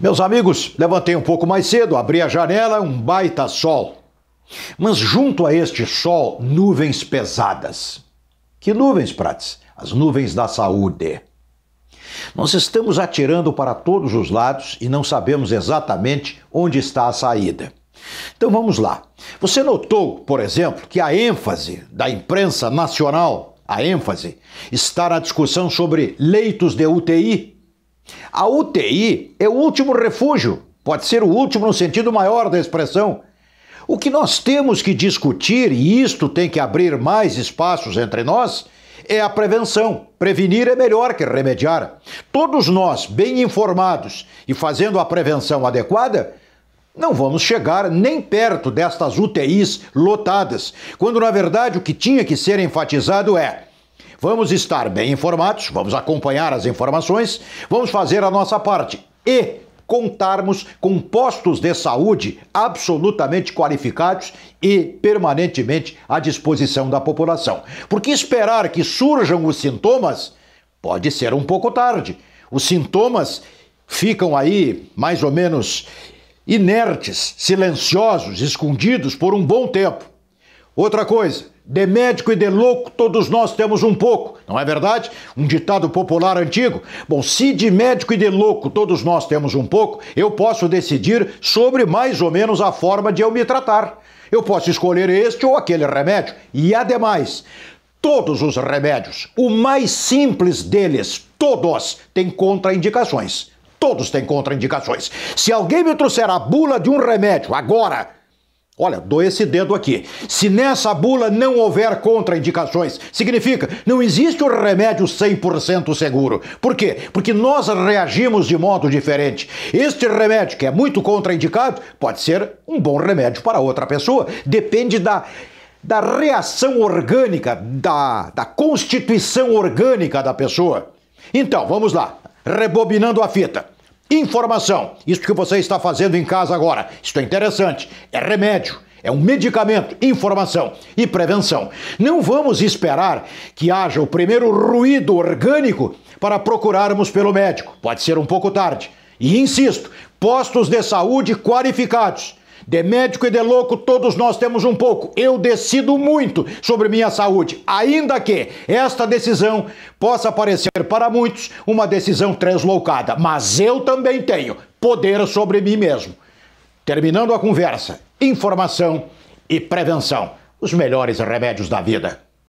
Meus amigos, levantei um pouco mais cedo, abri a janela, um baita sol. Mas junto a este sol, nuvens pesadas. Que nuvens, Prates? As nuvens da saúde. Nós estamos atirando para todos os lados e não sabemos exatamente onde está a saída. Então vamos lá. Você notou, por exemplo, que a ênfase da imprensa nacional, a ênfase, está na discussão sobre leitos de UTI a UTI é o último refúgio, pode ser o último no sentido maior da expressão. O que nós temos que discutir, e isto tem que abrir mais espaços entre nós, é a prevenção. Prevenir é melhor que remediar. Todos nós, bem informados e fazendo a prevenção adequada, não vamos chegar nem perto destas UTIs lotadas, quando na verdade o que tinha que ser enfatizado é Vamos estar bem informados, vamos acompanhar as informações, vamos fazer a nossa parte e contarmos com postos de saúde absolutamente qualificados e permanentemente à disposição da população. Porque esperar que surjam os sintomas pode ser um pouco tarde. Os sintomas ficam aí mais ou menos inertes, silenciosos, escondidos por um bom tempo. Outra coisa, de médico e de louco todos nós temos um pouco, não é verdade? Um ditado popular antigo. Bom, se de médico e de louco todos nós temos um pouco, eu posso decidir sobre mais ou menos a forma de eu me tratar. Eu posso escolher este ou aquele remédio. E ademais, todos os remédios, o mais simples deles, todos, têm contraindicações. Todos têm contraindicações. Se alguém me trouxer a bula de um remédio agora, Olha, dou esse dedo aqui. Se nessa bula não houver contraindicações, significa não existe o um remédio 100% seguro. Por quê? Porque nós reagimos de modo diferente. Este remédio, que é muito contraindicado, pode ser um bom remédio para outra pessoa. Depende da da reação orgânica, da, da constituição orgânica da pessoa. Então, vamos lá, rebobinando a fita. Informação. Isso que você está fazendo em casa agora. Isso é interessante. É remédio. É um medicamento, informação e prevenção. Não vamos esperar que haja o primeiro ruído orgânico para procurarmos pelo médico. Pode ser um pouco tarde. E insisto: postos de saúde qualificados de médico e de louco, todos nós temos um pouco. Eu decido muito sobre minha saúde, ainda que esta decisão possa parecer para muitos uma decisão translocada, mas eu também tenho poder sobre mim mesmo. Terminando a conversa, informação e prevenção os melhores remédios da vida.